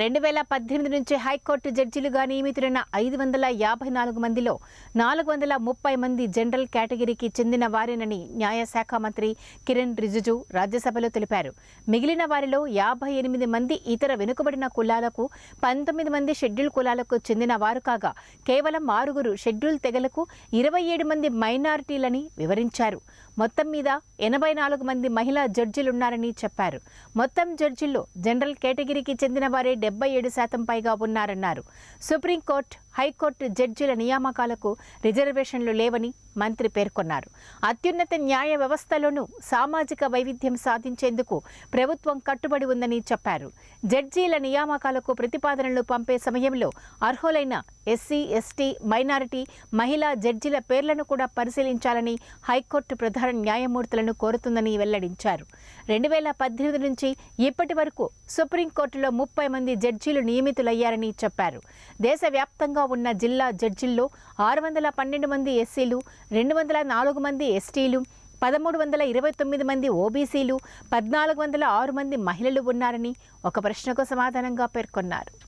రెండు వేల పద్దెనిమిది నుంచి హైకోర్టు జడ్జిలుగా నియమితులైన ఐదు వందల యాభై నాలుగు మందిలో నాలుగు వందల ముప్పై మంది జనరల్ కేటగిరీకి చెందిన వారేనని న్యాయశాఖ మంత్రి కిరణ్ రిజిజు రాజ్యసభలో తెలిపారు మిగిలిన వారిలో యాభై ఎనిమిది మంది ఇతర వెనుకబడిన కులాలకు పంతొమ్మిది మంది షెడ్యూల్ కులాలకు చెందిన వారు కాగా కేవలం ఆరుగురు షెడ్యూల్ తెగలకు ఇరవై ఏడు మంది మైనారిటీలని వివరించారు మొత్తం మీద ఎనభై నాలుగు మంది మహిళా జడ్జిలున్నారని చెప్పారు మొత్తం జడ్జిల్లో జనరల్ కేటగిరీకి చెందిన వారే డెబ్బై ఏడు శాతం పైగా ఉన్నారన్నారు సుప్రీంకోర్టు హైకోర్టు జడ్జిల నియామకాలకు రిజర్వేషన్లు లేవని మంత్రి పేర్కొన్నారు అత్యున్నత న్యాయ వ్యవస్థలోనూ సామాజిక వైవిధ్యం సాధించేందుకు ప్రభుత్వం కట్టుబడి ఉందని చెప్పారు జడ్జీల నియామకాలకు ప్రతిపాదనలు పంపే సమయంలో అర్హులైన ఎస్సీ ఎస్టీ మైనారిటీ మహిళా జడ్జీల పేర్లను కూడా పరిశీలించాలని హైకోర్టు ప్రధాన న్యాయమూర్తులను కోరుతుందని వెల్లడించారు రెండు వేల పద్దెనిమిది నుంచి ఇప్పటి వరకు సుప్రీంకోర్టులో ముప్పై మంది మంది జడ్జీలు నియమితులయ్యారని చెప్పారు దేశవ్యాప్తంగా ఉన్న జిల్లా జడ్జిల్లో ఆరు వందల పన్నెండు మంది ఎస్సీలు రెండు వందల నాలుగు మంది ఎస్టీలు పదమూడు వందల ఇరవై తొమ్మిది మంది ఓబీసీలు పద్నాలుగు వందల ఆరు మంది మహిళలు ఉన్నారని ఒక ప్రశ్నకు సమాధానంగా పేర్కొన్నారు